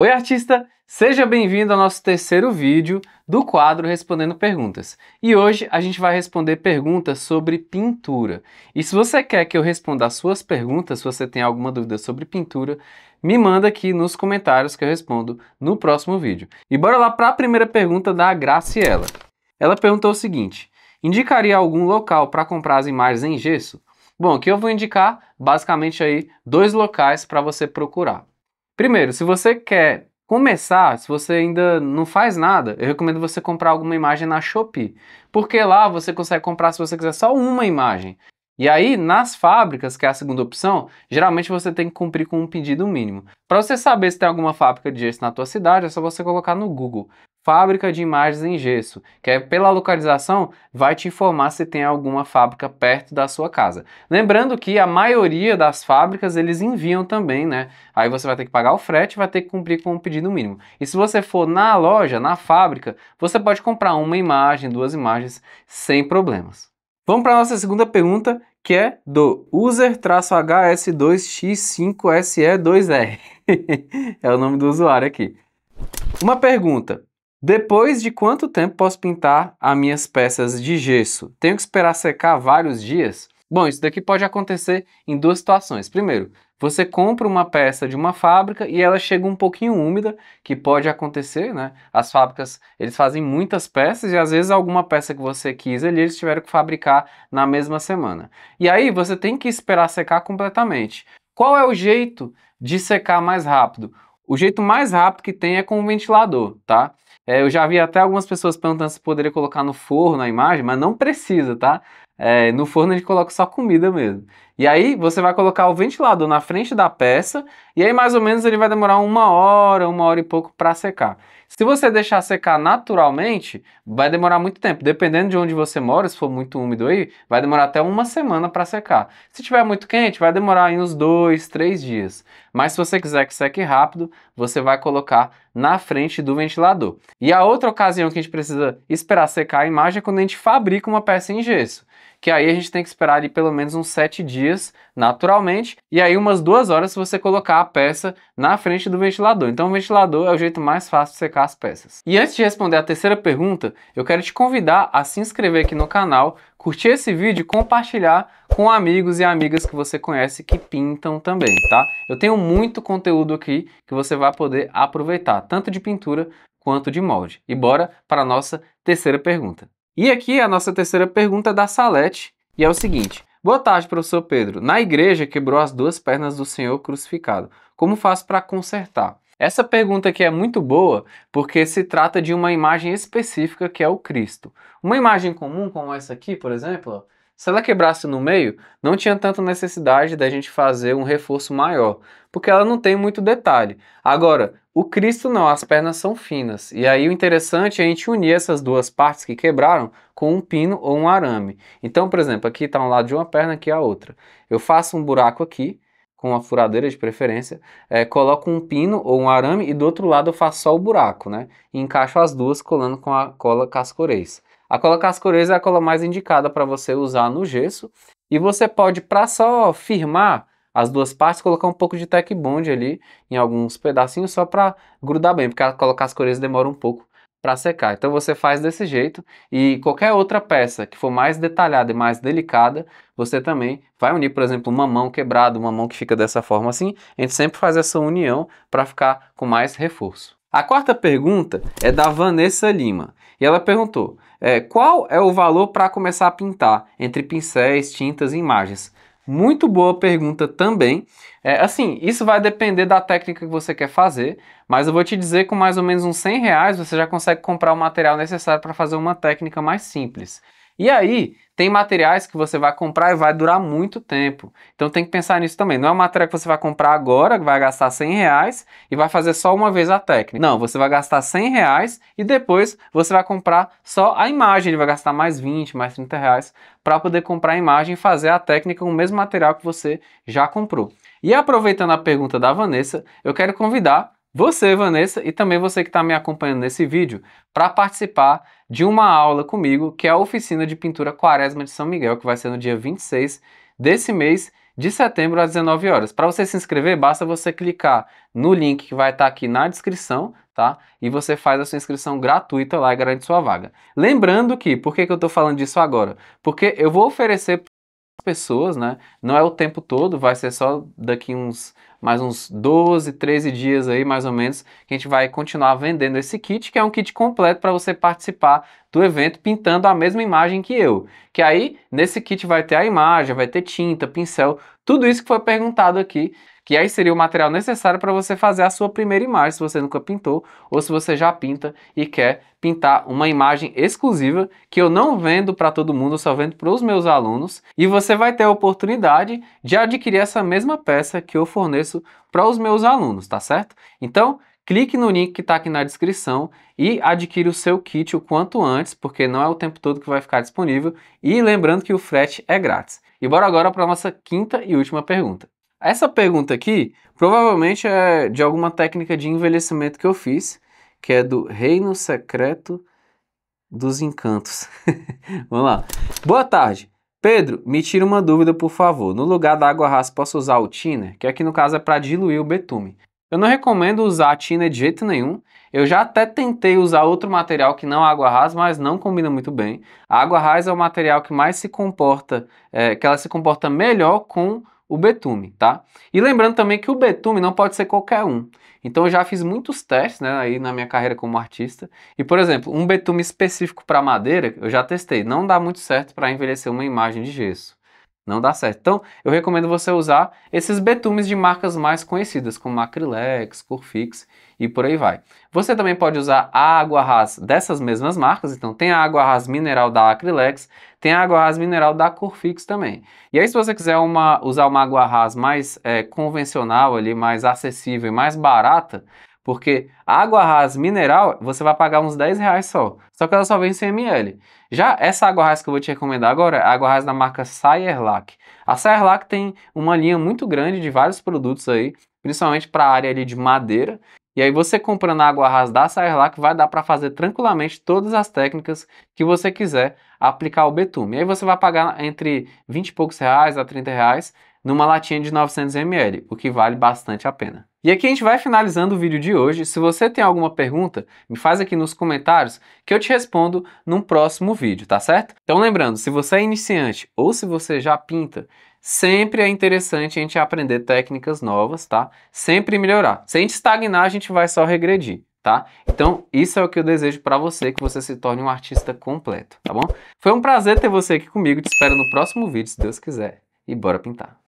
Oi, artista! Seja bem-vindo ao nosso terceiro vídeo do quadro Respondendo Perguntas. E hoje a gente vai responder perguntas sobre pintura. E se você quer que eu responda as suas perguntas, se você tem alguma dúvida sobre pintura, me manda aqui nos comentários que eu respondo no próximo vídeo. E bora lá para a primeira pergunta da Graciela. Ela perguntou o seguinte: indicaria algum local para comprar as imagens em gesso? Bom, aqui eu vou indicar basicamente aí dois locais para você procurar. Primeiro, se você quer começar, se você ainda não faz nada, eu recomendo você comprar alguma imagem na Shopee, porque lá você consegue comprar se você quiser só uma imagem. E aí, nas fábricas, que é a segunda opção, geralmente você tem que cumprir com um pedido mínimo. Para você saber se tem alguma fábrica de gesso na tua cidade, é só você colocar no Google fábrica de imagens em gesso, que é pela localização vai te informar se tem alguma fábrica perto da sua casa. Lembrando que a maioria das fábricas eles enviam também, né? Aí você vai ter que pagar o frete, vai ter que cumprir com o pedido mínimo. E se você for na loja, na fábrica, você pode comprar uma imagem, duas imagens sem problemas. Vamos para a nossa segunda pergunta, que é do user-hs2x5se2r. é o nome do usuário aqui. Uma pergunta: depois de quanto tempo posso pintar as minhas peças de gesso? Tenho que esperar secar vários dias? Bom, isso daqui pode acontecer em duas situações. Primeiro, você compra uma peça de uma fábrica e ela chega um pouquinho úmida, que pode acontecer, né? As fábricas, eles fazem muitas peças e às vezes alguma peça que você quis ali, eles tiveram que fabricar na mesma semana. E aí você tem que esperar secar completamente. Qual é o jeito de secar mais rápido? O jeito mais rápido que tem é com o ventilador, tá? É, eu já vi até algumas pessoas perguntando se poderia colocar no forno a imagem, mas não precisa, tá? É, no forno a gente coloca só comida mesmo. E aí você vai colocar o ventilador na frente da peça e aí mais ou menos ele vai demorar uma hora, uma hora e pouco para secar. Se você deixar secar naturalmente, vai demorar muito tempo. Dependendo de onde você mora, se for muito úmido aí, vai demorar até uma semana para secar. Se tiver muito quente, vai demorar aí uns dois, três dias. Mas se você quiser que seque rápido, você vai colocar na frente do ventilador. E a outra ocasião que a gente precisa esperar secar a imagem é quando a gente fabrica uma peça em gesso que aí a gente tem que esperar ali pelo menos uns 7 dias naturalmente, e aí umas duas horas se você colocar a peça na frente do ventilador. Então o ventilador é o jeito mais fácil de secar as peças. E antes de responder a terceira pergunta, eu quero te convidar a se inscrever aqui no canal, curtir esse vídeo e compartilhar com amigos e amigas que você conhece que pintam também, tá? Eu tenho muito conteúdo aqui que você vai poder aproveitar, tanto de pintura quanto de molde. E bora para a nossa terceira pergunta. E aqui a nossa terceira pergunta é da Salete, e é o seguinte: Boa tarde, professor Pedro. Na igreja quebrou as duas pernas do Senhor crucificado. Como faço para consertar? Essa pergunta aqui é muito boa porque se trata de uma imagem específica que é o Cristo. Uma imagem comum como essa aqui, por exemplo, se ela quebrasse no meio, não tinha tanta necessidade da gente fazer um reforço maior, porque ela não tem muito detalhe. Agora, o Cristo não, as pernas são finas. E aí o interessante é a gente unir essas duas partes que quebraram com um pino ou um arame. Então, por exemplo, aqui está um lado de uma perna, aqui a outra. Eu faço um buraco aqui, com uma furadeira de preferência, é, coloco um pino ou um arame e do outro lado eu faço só o buraco, né? E encaixo as duas colando com a cola cascoreis. A cola cascurosa é a cola mais indicada para você usar no gesso. E você pode, para só firmar as duas partes, colocar um pouco de tech bond ali em alguns pedacinhos só para grudar bem, porque a cola cascurosa demora um pouco para secar. Então você faz desse jeito e qualquer outra peça que for mais detalhada e mais delicada, você também vai unir, por exemplo, uma mão quebrada, uma mão que fica dessa forma assim. A gente sempre faz essa união para ficar com mais reforço. A quarta pergunta é da Vanessa Lima e ela perguntou: é, qual é o valor para começar a pintar entre pincéis, tintas e imagens? Muito boa pergunta também. É, assim, isso vai depender da técnica que você quer fazer, mas eu vou te dizer que com mais ou menos uns 100 reais você já consegue comprar o material necessário para fazer uma técnica mais simples. E aí, tem materiais que você vai comprar e vai durar muito tempo. Então tem que pensar nisso também. Não é um matéria que você vai comprar agora, vai gastar 100 reais e vai fazer só uma vez a técnica. Não, você vai gastar 100 reais e depois você vai comprar só a imagem. Ele vai gastar mais 20, mais 30 reais para poder comprar a imagem e fazer a técnica com o mesmo material que você já comprou. E aproveitando a pergunta da Vanessa, eu quero convidar você, Vanessa, e também você que está me acompanhando nesse vídeo, para participar de uma aula comigo, que é a oficina de pintura Quaresma de São Miguel, que vai ser no dia 26 desse mês de setembro às 19 horas. Para você se inscrever, basta você clicar no link que vai estar tá aqui na descrição, tá? E você faz a sua inscrição gratuita lá e garante sua vaga. Lembrando que, por que, que eu estou falando disso agora? Porque eu vou oferecer pessoas, né? Não é o tempo todo, vai ser só daqui uns mais uns 12, 13 dias aí, mais ou menos, que a gente vai continuar vendendo esse kit, que é um kit completo para você participar do evento pintando a mesma imagem que eu. Que aí, nesse kit vai ter a imagem, vai ter tinta, pincel, tudo isso que foi perguntado aqui que aí seria o material necessário para você fazer a sua primeira imagem, se você nunca pintou ou se você já pinta e quer pintar uma imagem exclusiva que eu não vendo para todo mundo, eu só vendo para os meus alunos. E você vai ter a oportunidade de adquirir essa mesma peça que eu forneço para os meus alunos, tá certo? Então, clique no link que está aqui na descrição e adquira o seu kit o quanto antes, porque não é o tempo todo que vai ficar disponível. E lembrando que o frete é grátis. E bora agora para a nossa quinta e última pergunta. Essa pergunta aqui provavelmente é de alguma técnica de envelhecimento que eu fiz, que é do Reino Secreto dos Encantos. Vamos lá. Boa tarde. Pedro, me tira uma dúvida, por favor. No lugar da água rasa, posso usar o thinner? Que aqui no caso é para diluir o betume. Eu não recomendo usar tina de jeito nenhum. Eu já até tentei usar outro material que não água rasa, mas não combina muito bem. A água rasa é o material que mais se comporta, é, que ela se comporta melhor com o betume, tá? E lembrando também que o betume não pode ser qualquer um. Então eu já fiz muitos testes, né, aí na minha carreira como artista. E por exemplo, um betume específico para madeira, eu já testei, não dá muito certo para envelhecer uma imagem de gesso não dá certo. Então, eu recomendo você usar esses betumes de marcas mais conhecidas, como Acrylex, Corfix e por aí vai. Você também pode usar a água ras dessas mesmas marcas, então tem a água ras mineral da Acrylex, tem a água ras mineral da Corfix também. E aí se você quiser uma, usar uma água ras mais é, convencional ali, mais acessível e mais barata, porque água rasa mineral, você vai pagar uns 10 reais só. Só que ela só vem 100 ml. Já essa água rasa que eu vou te recomendar agora é a água rasa da marca Sayerlac. A Sayerlac tem uma linha muito grande de vários produtos aí, principalmente para a área ali de madeira. E aí você comprando a água rasa da Sairlac vai dar para fazer tranquilamente todas as técnicas que você quiser aplicar o betume. E aí você vai pagar entre 20 e poucos reais a 30 reais numa latinha de 900ml, o que vale bastante a pena. E aqui a gente vai finalizando o vídeo de hoje. Se você tem alguma pergunta, me faz aqui nos comentários que eu te respondo num próximo vídeo, tá certo? Então lembrando, se você é iniciante ou se você já pinta, sempre é interessante a gente aprender técnicas novas, tá? Sempre melhorar. Se a gente estagnar, a gente vai só regredir. Tá? Então, isso é o que eu desejo para você, que você se torne um artista completo, tá bom? Foi um prazer ter você aqui comigo, te espero no próximo vídeo, se Deus quiser. E bora pintar!